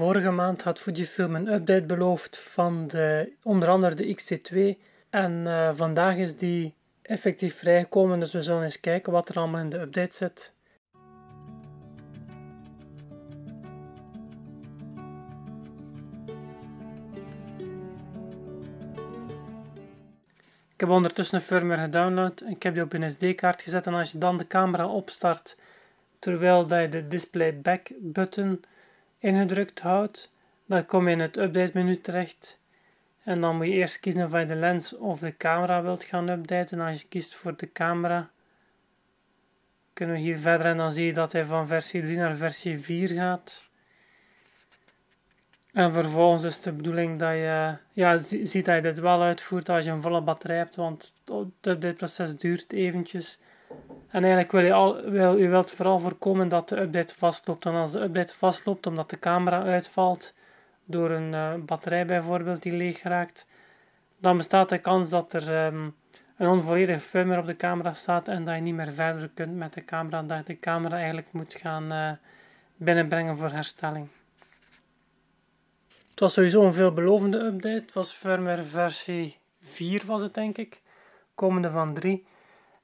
Vorige maand had Fujifilm een update beloofd van de, onder andere de t 2 En eh, vandaag is die effectief vrijgekomen, dus we zullen eens kijken wat er allemaal in de update zit. Ik heb ondertussen een firmware gedownload. Ik heb die op een SD-kaart gezet en als je dan de camera opstart terwijl je de display back button ingedrukt houdt, dan kom je in het update menu terecht. En dan moet je eerst kiezen of je de lens of de camera wilt gaan updaten. En als je kiest voor de camera, kunnen we hier verder en dan zie je dat hij van versie 3 naar versie 4 gaat. En vervolgens is de bedoeling dat je ja, ziet dat je dit wel uitvoert als je een volle batterij hebt, want het updateproces duurt eventjes. En eigenlijk wil je, al, wil, je wilt vooral voorkomen dat de update vastloopt. En als de update vastloopt omdat de camera uitvalt, door een uh, batterij bijvoorbeeld die leeg raakt, dan bestaat de kans dat er ehm, een onvolledige firmware op de camera staat en dat je niet meer verder kunt met de camera. Dat je de camera eigenlijk moet gaan eh, binnenbrengen voor herstelling. Het was sowieso een veelbelovende update. Het was firmware versie 4 was het denk ik. Komende van 3.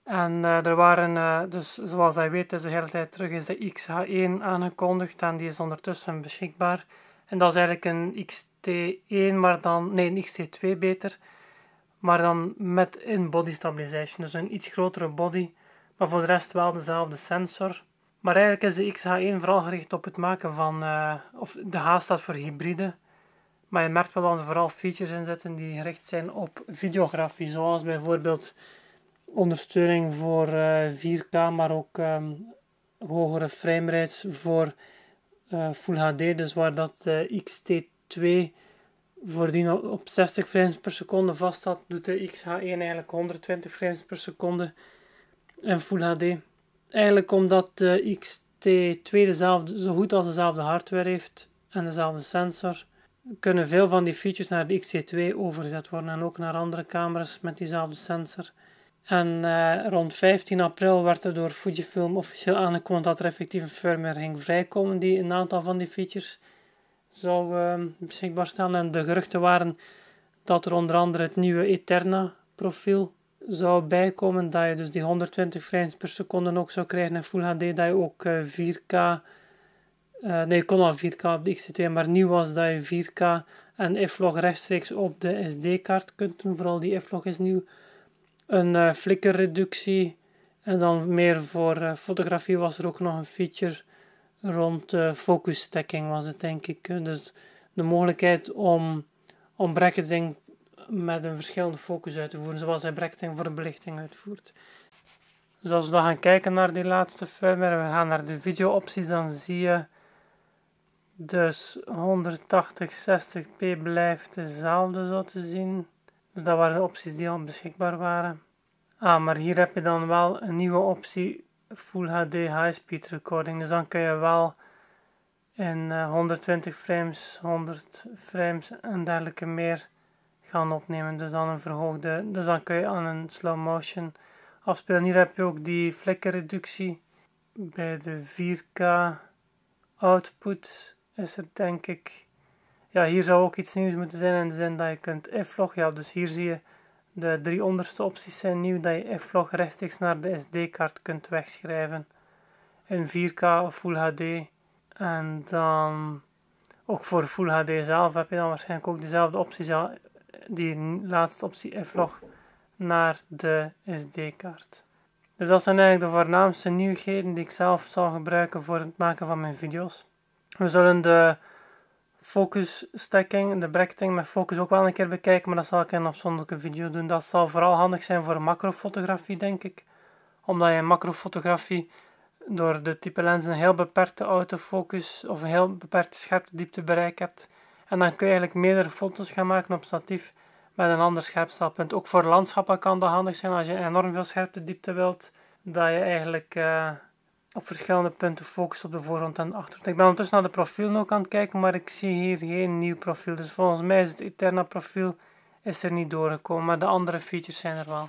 En eh, er waren, eh, dus zoals jij weet, is de hele tijd terug is de XH1 aangekondigd en die is ondertussen beschikbaar. En dat is eigenlijk een XT1, maar dan, nee, een XT2 beter, maar dan met in-body stabilization, dus een iets grotere body, maar voor de rest wel dezelfde sensor. Maar eigenlijk is de XH1 vooral gericht op het maken van, eh, of de H staat voor hybride, maar je merkt wel dat er vooral features in zitten die gericht zijn op videografie, zoals bijvoorbeeld ondersteuning voor 4K, eh, maar ook ehm, hogere frame rates voor eh, Full HD. Dus waar dat eh, XT2 voordien op 60 frames per seconde vast zat, doet de XH1 eigenlijk 120 frames per seconde in Full HD. Eigenlijk omdat de XT2 dezelfde, zo goed als dezelfde hardware heeft en dezelfde sensor, kunnen veel van die features naar de XT2 overgezet worden en ook naar andere camera's met diezelfde sensor. En eh, rond 15 april werd er door Fujifilm officieel aangekondigd dat er effectief een firmware ging vrijkomen die een aantal van die features zou uh, beschikbaar stellen. En de geruchten waren dat er onder andere het nieuwe Eterna-profiel zou bijkomen, dat je dus die 120 frames per seconde ook zou krijgen in Full HD, dat je ook 4K, eh, eh, nee, je kon al 4K op de XT2, maar nieuw was dat je 4K en f log rechtstreeks op de SD-kaart kunt doen, vooral die f log is nieuw een eh, flikkerreductie. En dan meer voor eh, fotografie was er ook nog een feature rond eh, focusstekking was het denk ik. Dus de mogelijkheid om, om bracketing met een verschillende focus uit te voeren, zoals hij bracketing voor een belichting uitvoert. Dus als we dan gaan kijken naar die laatste firmware, we gaan naar de video opties, dan zie je dus 180 60p blijft dezelfde zo te zien. Dat waren de opties die al beschikbaar waren. Ah, maar hier heb je dan wel een nieuwe optie Full HD High Speed Recording. Dus dan kun je wel in 120 eh, frames, 100 frames en dergelijke meer gaan opnemen. Dus dan een verhoogde, dus dan kun je aan een slow motion afspelen. Hier heb je ook die flikkerreductie. Bij de 4K output is het denk ik ja, hier zou ook iets nieuws moeten zijn in de zin dat je kunt f-log, ja, dus hier zie je de drie onderste opties zijn nieuw, dat je f-log rechtstreeks naar de SD-kaart kunt wegschrijven in 4K of Full HD. En dan ook voor Full HD zelf heb je dan waarschijnlijk ook dezelfde opties, die laatste optie f-log naar de SD-kaart. Dus dat zijn eigenlijk de voornaamste nieuwigheden die ik zelf zal gebruiken voor het maken van mijn video's. We zullen de Focus stacking, de bracketing met focus ook wel een keer bekijken, maar dat zal ik in een afzonderlijke video doen. Dat zal vooral handig zijn voor macrofotografie, denk ik. Omdat je in macrofotografie door de type lens een heel beperkte autofocus of een heel beperkte scherpte dieptebereik hebt. En dan kun je eigenlijk meerdere foto's gaan maken op statief met een ander scherpstelpunt. Ook voor landschappen kan dat handig zijn als je enorm veel scherpte diepte wilt, dat je eigenlijk... Eh, op verschillende punten focust op de voorgrond en de achtergrond. Ik ben ondertussen naar de profielen ook aan het kijken, maar ik zie hier geen nieuw profiel. Dus volgens mij is het Eterna profiel is er niet doorgekomen, maar de andere features zijn er wel.